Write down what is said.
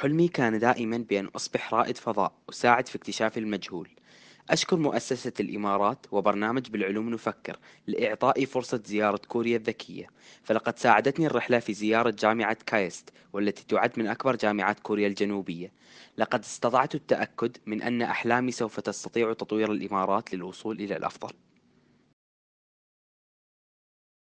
حلمي كان دائما بأن أصبح رائد فضاء أساعد في اكتشاف المجهول أشكر مؤسسة الإمارات وبرنامج بالعلوم نفكر لإعطائي فرصة زيارة كوريا الذكية فلقد ساعدتني الرحلة في زيارة جامعة كايست والتي تعد من أكبر جامعات كوريا الجنوبية لقد استطعت التأكد من أن أحلامي سوف تستطيع تطوير الإمارات للوصول إلى الأفضل